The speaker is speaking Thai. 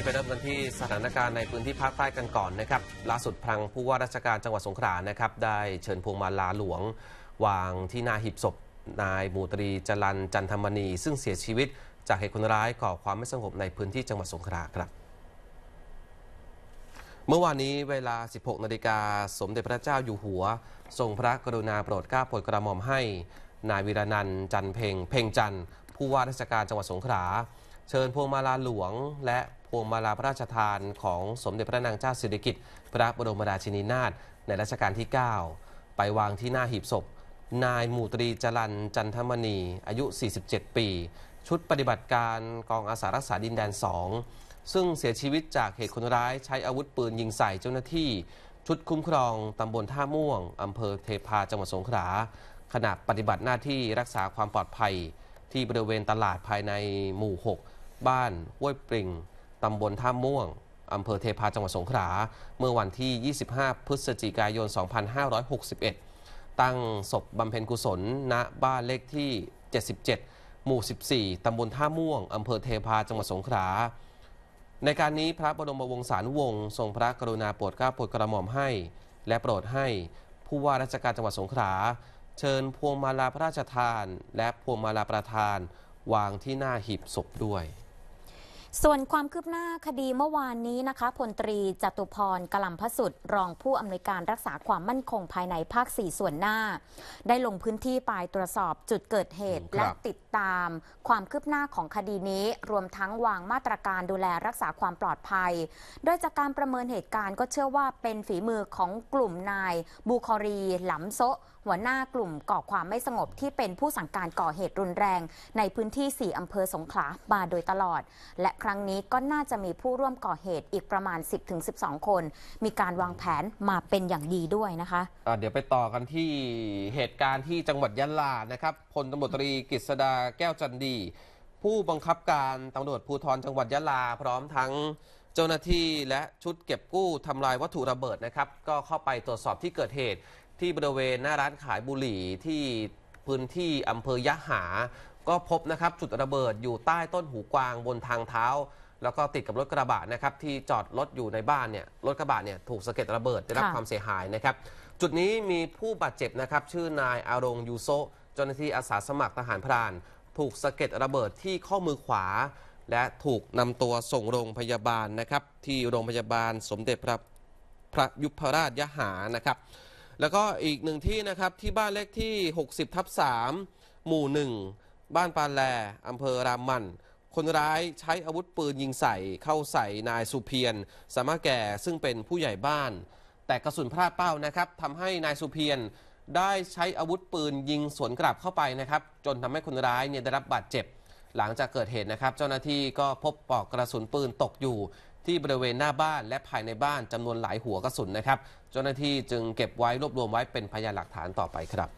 ี้ไปเริ่มกันที่สถานการณ์ในพื้นที่ภาคใต้กันก่อนนะครับ ล่าสุดพังผู้ว่าราชการจังหวัดสงขลานะครับ ได้เชิญพวงมาลาหลวง วางที่นาหีบศพนายมูตรีจรันจันทมณี ซึ่งเสียชีวิต จากเหตุคนร้ายก่อความไม่สงบในพื้นที่จังหวัดสงขลาครับ เมื่อวานนี้เวลา 16นาฬิกาสมเด็จพระเจ้าอยู่หัว ทรงพระกรุณาโปรดเกล้าโปรดกระหม่อมให้นายวิรนันจันเพ่งเพ่งจันผู้ว่าราชการจังหวัดสงขลาเชิญพวงมาลาหลวงและพวงมาลาพระราชทานของสมเด็จพระนางเจ้าสิริกิติ์พระบรมราชินีนาถในรัชกาลที่ 9 ไปวางที่หน้าหีบศพ นายมูตรีจรันจันทมณีอายุ 47 ปี ชุดปฏิบัติการกองอาสารักษาดินแดน 2 ซึ่งเสียชีวิตจากเหตุคนร้าย ใช้อาวุธปืนยิงใส่เจ้าหน้าที่ ชุดคุ้มครองตำบลท่าม่วงอำเภอเทพาจังหวัดสงขลาขณะปฏิบัติหน้าที่รักษาความปลอดภัย ที่บริเวณตลาดภายในหมู่ 6 บ้านห้วยปริงตำบลท่าม่วงอำเภอเทพา จังหวัดสงขลา เมื่อวันที่ 25 พฤศจิกายน 2561 ตั้งศพบำเพ็ญกุศล ณ บ้านเลขที่ 77 หมู่ 14 ตำบลท่าม่วงอำเภอเทพา จังหวัดสงขลา ในการนี้พระบรมวงศานุวงศ์ทรงพระกรุณาโปรดเกล้าโปรดกระหม่อมให้ และโปรดให้ผู้ว่าราชการจังหวัดสงขลาเชิญพวงมาลาพระราชทาน และพวงมาลาประธานวางที่หน้าหีบศพด้วยส่วนความคืบหน้าคดีเมื่อวานนี้นะคะพลตรีจตุพรกลัมพสุดรองผู้อำนวยการรักษาความมั่นคงภายในภาค4ส่วนหน้า ได้ลงพื้นที่ไปตรวจสอบจุดเกิดเหตุและติดตามความคืบหน้าของคดีนี้รวมทั้งวางมาตรการดูแลรักษาความปลอดภัย โดยจากการประเมินเหตุการณ์ก็เชื่อว่าเป็นฝีมือของกลุ่มนาย บูคอรี หลำโซหัวหน้ากลุ่มก่อความไม่สงบที่เป็นผู้สั่งการก่อเหตุรุนแรง ในพื้นที่4อำเภอสงขลามาโดยตลอดและรั้งนี้ก็น่าจะมีผู้ร่วมก่อเหตุอีกประมาณ 10-12 คน มีการวางแผนมาเป็นอย่างดีด้วยนะคะะเดี๋ยวไปต่อกันที่เหตุการณ์ที่จังหวัดยะลานะครับพลตำรวจตรีกฤษดาแก้วจันดี ผู้บังคับการตำรวจภูธรจังหวัดยะลา พร้อมทั้งเจ้าหน้าที่และชุดเก็บกู้ทำลายวัตถุระเบิดนะครับ ก็เข้าไปตรวจสอบที่เกิดเหตุ ที่บริเวณหน้าร้านขายบุหรี่ที่พื้นที่อำเภอยะหาก็พบนะครับจุดระเบิดอยู่ใต้ต้นหูกวางบนทางเท้า แล้วก็ติดกับรถกระบะนะครับ ที่จอดรถอยู่ในบ้านเนี่ยรถกระบะเนี่ยถูกสะเก็ดระเบิดได้รับความเสียหายนะครับ จุดนี้มีผู้บาดเจ็บนะครับชื่อนายอารงยูโซเจ้าหน้าที่อาสาสมัครทหารพรานถูกสะเก็ดระเบิดที่ข้อมือขวา และถูกนำตัวส่งโรงพยาบาลนะครับ ที่โรงพยาบาลสมเด็จพระพระยุพราชยหานะครับ แล้วก็อีกหนึ่งที่นะครับที่บ้านเลขที่ 60ทับ3หมู่ 1บ้านปานแลอำเภอรามัน คนร้ายใช้อาวุธปืนยิงใส่เข้าใส่นายสุเพียรสามารถแก่ซึ่งเป็นผู้ใหญ่บ้าน แต่กระสุนพลาดเป้านะครับทำให้นายสุเพียรได้ใช้อาวุธปืนยิงสวนกลับเข้าไปนะครับ จนทำให้คนร้ายเนี่ยได้รับบาดเจ็บหลังจากเกิดเหตุนะครับเจ้าหน้าที่ก็พบปลอกกระสุนปืนตกอยู่ ที่บริเวณหน้าบ้านและภายในบ้านจำนวนหลายหัวกระสุนนะครับ เจ้าหน้าที่จึงเก็บไว้รวบรวมไว้เป็นพยานหลักฐานต่อไปครับ